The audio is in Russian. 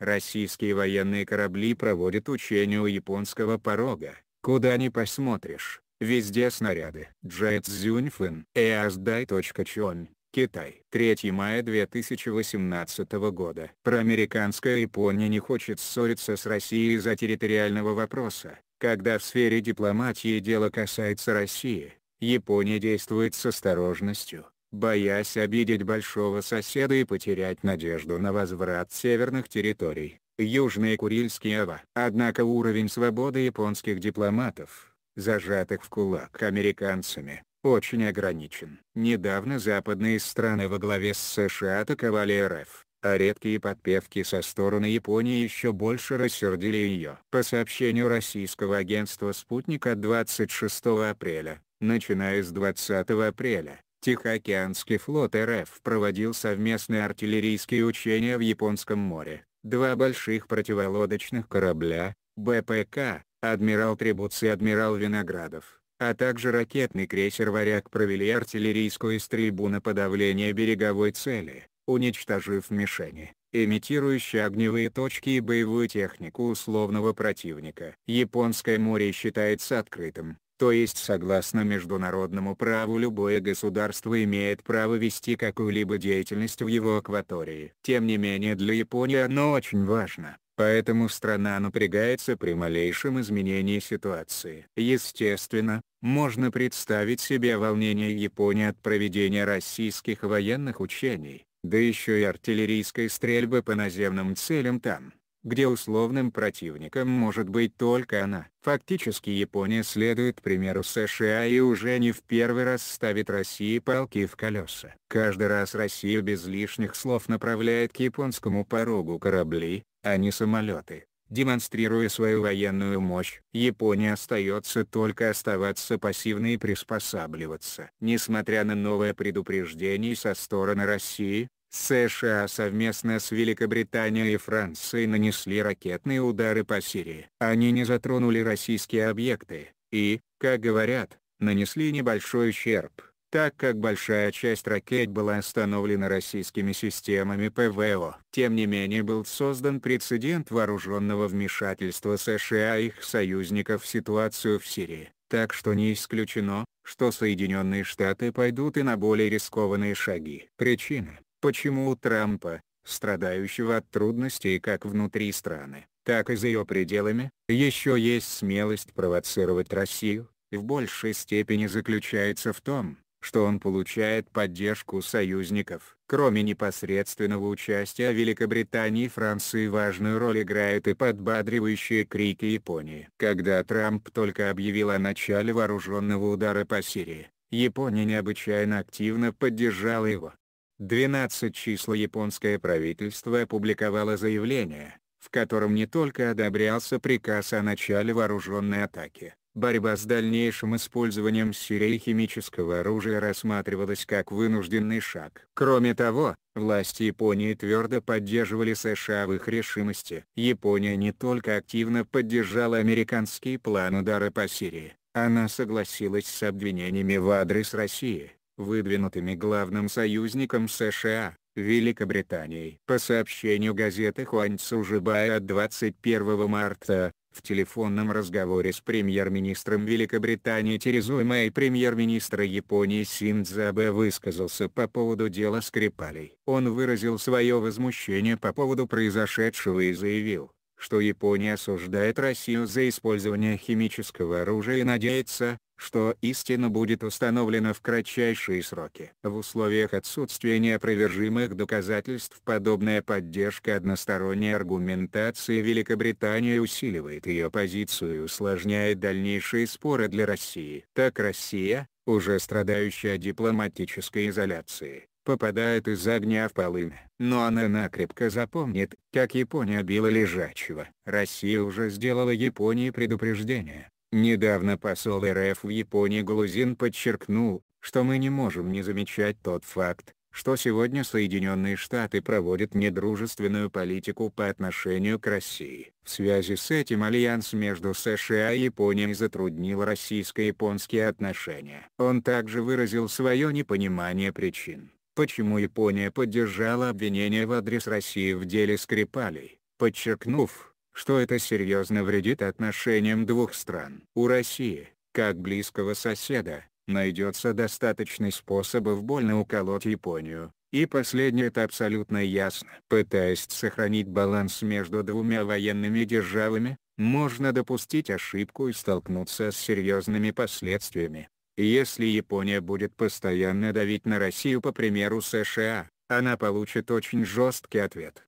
Российские военные корабли проводят учения у японского порога, куда ни посмотришь, везде снаряды. Джет Зюньфен, Эаздай.чон, Китай. 3 мая 2018 года. Проамериканская Япония не хочет ссориться с Россией из-за территориального вопроса. Когда в сфере дипломатии дело касается России, Япония действует с осторожностью боясь обидеть большого соседа и потерять надежду на возврат северных территорий, Южные Курильские ава. Однако уровень свободы японских дипломатов, зажатых в кулак американцами, очень ограничен. Недавно западные страны во главе с США атаковали РФ, а редкие подпевки со стороны Японии еще больше рассердили ее. По сообщению российского агентства «Спутник» от 26 апреля, начиная с 20 апреля, Тихоокеанский флот РФ проводил совместные артиллерийские учения в Японском море. Два больших противолодочных корабля, БПК, адмирал Трибуц и адмирал Виноградов, а также ракетный крейсер «Варяг» провели артиллерийскую стрельбу на подавление береговой цели, уничтожив мишени, имитирующие огневые точки и боевую технику условного противника. Японское море считается открытым, то есть согласно международному праву любое государство имеет право вести какую-либо деятельность в его акватории. Тем не менее для Японии оно очень важно. Поэтому страна напрягается при малейшем изменении ситуации. Естественно, можно представить себе волнение Японии от проведения российских военных учений, да еще и артиллерийской стрельбы по наземным целям там где условным противником может быть только она. Фактически Япония следует примеру США и уже не в первый раз ставит России палки в колеса. Каждый раз Россия без лишних слов направляет к японскому порогу корабли, а не самолеты демонстрируя свою военную мощь. Япония остается только оставаться пассивной и приспосабливаться. Несмотря на новое предупреждение со стороны России, США совместно с Великобританией и Францией нанесли ракетные удары по Сирии. Они не затронули российские объекты, и, как говорят, нанесли небольшой ущерб, так как большая часть ракет была остановлена российскими системами ПВО. Тем не менее был создан прецедент вооруженного вмешательства США и их союзников в ситуацию в Сирии. Так что не исключено, что Соединенные Штаты пойдут и на более рискованные шаги. Причина, Почему у Трампа, страдающего от трудностей как внутри страны, так и за ее пределами, еще есть смелость провоцировать Россию, в большей степени заключается в том, что он получает поддержку союзников. Кроме непосредственного участия Великобритании и Франции важную роль играют и подбадривающие крики Японии. Когда Трамп только объявил о начале вооруженного удара по Сирии, Япония необычайно активно поддержала его. 12 числа японское правительство опубликовало заявление, в котором не только одобрялся приказ о начале вооруженной атаки, борьба с дальнейшим использованием Сирии химического оружия рассматривалась как вынужденный шаг. Кроме того, власти Японии твердо поддерживали США в их решимости. Япония не только активно поддержала американский план удара по Сирии, она согласилась с обвинениями в адрес России выдвинутыми главным союзником США, Великобританией. По сообщению газеты Хуань Цужибая от 21 марта, в телефонном разговоре с премьер-министром Великобритании Терезой Мэй премьер-министра Японии Синдзо Абе высказался по поводу дела Скрипалей. Он выразил свое возмущение по поводу произошедшего и заявил, что Япония осуждает Россию за использование химического оружия и надеется, что истина будет установлена в кратчайшие сроки. В условиях отсутствия неопровержимых доказательств подобная поддержка односторонней аргументации Великобритании усиливает ее позицию и усложняет дальнейшие споры для России. Так Россия, уже страдающая дипломатической изоляцией, попадает из огня в полымя. Но она накрепко запомнит, как Япония била лежачего. Россия уже сделала Японии предупреждение. Недавно посол РФ в Японии Глузин подчеркнул, что мы не можем не замечать тот факт, что сегодня Соединенные Штаты проводят недружественную политику по отношению к России. В связи с этим альянс между США и Японией затруднил российско-японские отношения. Он также выразил свое непонимание причин почему Япония поддержала обвинения в адрес России в деле Скрипалей, подчеркнув, что это серьезно вредит отношениям двух стран. У России, как близкого соседа, найдется достаточный способов больно уколоть Японию, и последнее это абсолютно ясно. Пытаясь сохранить баланс между двумя военными державами, можно допустить ошибку и столкнуться с серьезными последствиями. Если Япония будет постоянно давить на Россию по примеру США, она получит очень жесткий ответ.